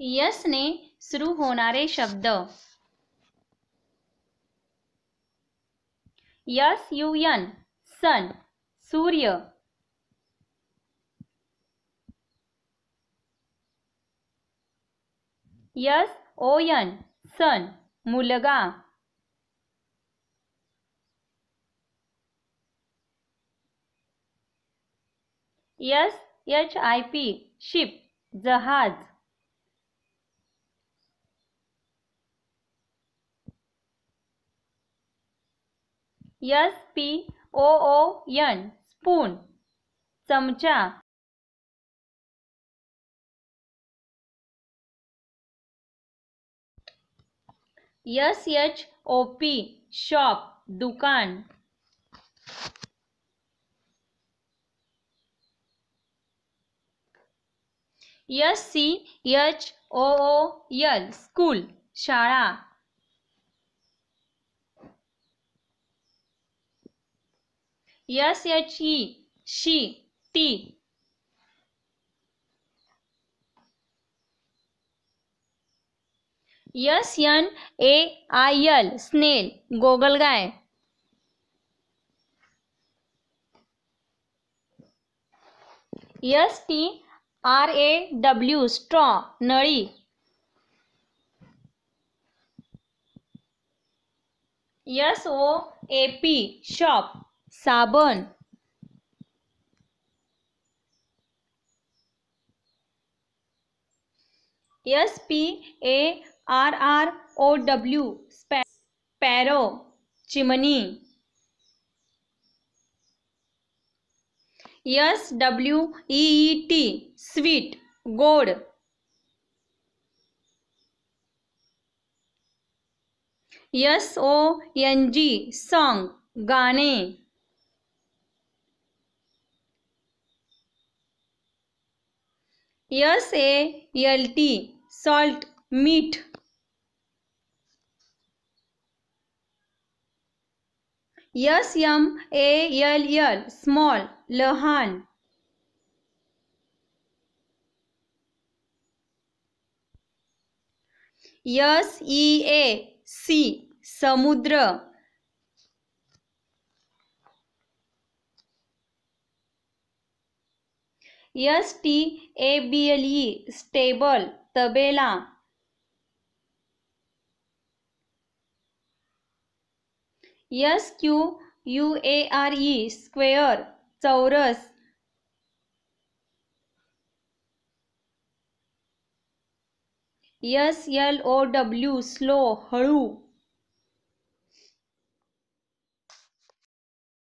ने सुरू होणारे शब्द यस यू यन सन सूर्य यस ओयन सन मुलगा S H I P ship जहाज S P O O N spoon चमचा S H O P shop दुकान S C H O O L school शाला S H E she T S N A I L snail गोगल गाय S T R A W straw नळी S O A P soap साबन S P A are are O W sparrow चिमनी S W E T sweet गोड S O N G song गाने S A L T salt मीट S M A L L small लहान S E A sea समुद्र S T A B L E stable तबेला S Q U A R E square चौरस S L O W slow हळू